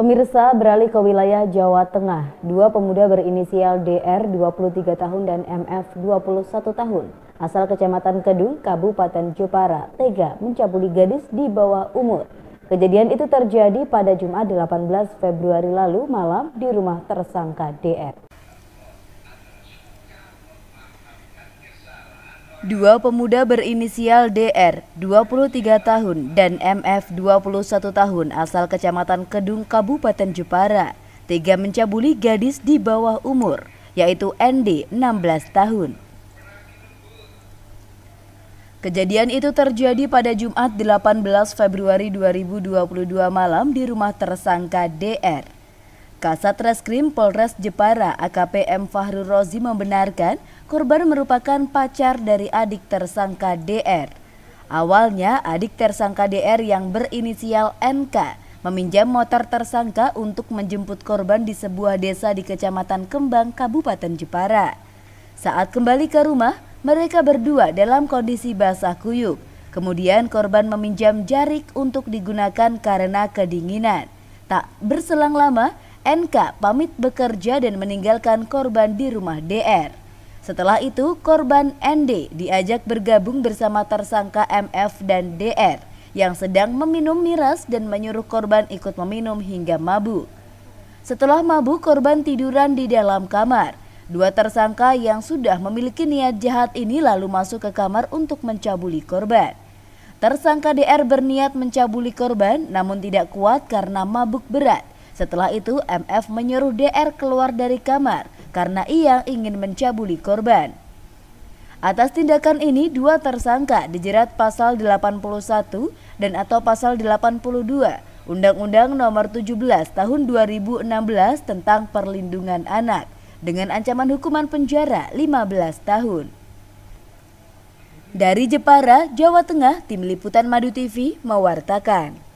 Pemirsa beralih ke wilayah Jawa Tengah. Dua pemuda berinisial DR 23 tahun dan MF 21 tahun asal Kecamatan Kedung, Kabupaten Jepara, tega mencabuli gadis di bawah umur. Kejadian itu terjadi pada Jumat 18 Februari lalu malam di rumah tersangka DR. Dua pemuda berinisial DR, 23 tahun, dan MF, 21 tahun, asal Kecamatan Kedung, Kabupaten Jepara, tega mencabuli gadis di bawah umur, yaitu ND, 16 tahun. Kejadian itu terjadi pada Jumat 18 Februari 2022 malam di rumah tersangka DR. Kasat Reskrim Polres Jepara AKPM Fahru Rozi membenarkan korban merupakan pacar dari adik tersangka DR. Awalnya adik tersangka DR yang berinisial NK meminjam motor tersangka untuk menjemput korban di sebuah desa di Kecamatan Kembang, Kabupaten Jepara. Saat kembali ke rumah, mereka berdua dalam kondisi basah kuyup. Kemudian korban meminjam jarik untuk digunakan karena kedinginan. Tak berselang lama, NK pamit bekerja dan meninggalkan korban di rumah DR. Setelah itu, korban ND diajak bergabung bersama tersangka MF dan DR yang sedang meminum miras dan menyuruh korban ikut meminum hingga mabuk. Setelah mabuk, korban tiduran di dalam kamar. Dua tersangka yang sudah memiliki niat jahat ini lalu masuk ke kamar untuk mencabuli korban. Tersangka DR berniat mencabuli korban namun tidak kuat karena mabuk berat. Setelah itu, MF menyuruh DR keluar dari kamar karena ia ingin mencabuli korban. Atas tindakan ini, dua tersangka dijerat pasal 81 dan atau pasal 82 Undang-Undang Nomor 17 Tahun 2016 tentang Perlindungan Anak dengan ancaman hukuman penjara 15 tahun. Dari Jepara, Jawa Tengah, Tim Liputan Madu TV mewartakan.